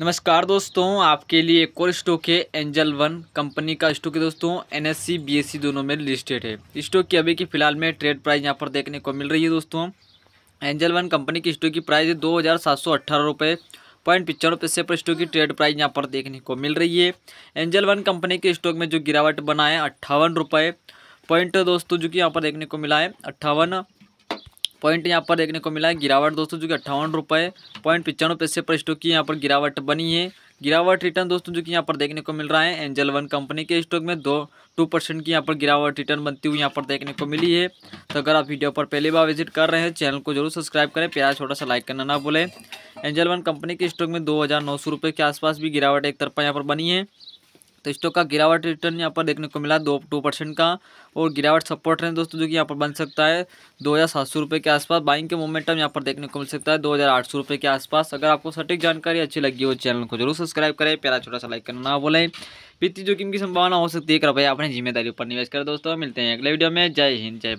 नमस्कार दोस्तों आपके लिए एक और स्टॉक है एंजल वन कंपनी का स्टॉक है दोस्तों एन एस सी दोनों में लिस्टेड है स्टॉक की अभी की फ़िलहाल में ट्रेड प्राइस यहाँ पर देखने को मिल रही है दोस्तों एंजल वन कंपनी की स्टॉक की प्राइस है दो हज़ार सात सौ अट्ठारह रुपये पॉइंट पिचानवे पैसे पर स्टॉक की ट्रेड प्राइस यहाँ पर देखने को मिल रही है एंजल वन कंपनी के स्टॉक में जो गिरावट बना है अट्ठावन रुपये पॉइंट दोस्तों जो कि यहाँ पर देखने को मिला है अट्ठावन पॉइंट यहाँ पर देखने को मिला है गिरावट दोस्तों जो कि अट्ठावन रुपये पॉइंट पिचानवे पैसे पर स्टॉक की यहाँ पर गिरावट बनी है गिरावट रिटर्न दोस्तों जो कि यहाँ पर देखने को मिल रहा है एंजल वन कंपनी के स्टॉक में दो टू परसेंट की यहाँ पर गिरावट रिटर्न बनती हुई यहाँ पर देखने को मिली है तो अगर आप वीडियो पर पहली बार विजिट कर रहे हैं चैनल को जरूर सब्सक्राइब करें प्यारा छोटा सा लाइक करना ना भूलें एंजल वन कंपनी के स्टॉक में दो के आसपास भी गिरावट एक तरफा यहाँ पर बनी है तो स्टॉक तो का गिरावट रिटर्न यहाँ पर देखने को मिला दो टू परसेंट का और गिरावट सपोर्ट रहे दोस्तों जो कि यहाँ पर बन सकता है दो हज़ार सात सौ रुपये के आसपास बाइंग के मोमेंटम यहाँ पर देखने को मिल सकता है दो हज़ार आठ सौ रुपये के आसपास अगर आपको सटीक जानकारी अच्छी लगी हो चैनल को जरूर सब्सक्राइब करें प्यारा छोटा सा लाइक करना बोले बोलें वित्तीय जोखिम की संभावना हो सकती है कृपया अपनी जिम्मेदारी पर निवेश करें दोस्तों मिलते हैं अगले वीडियो में जय हिंद जय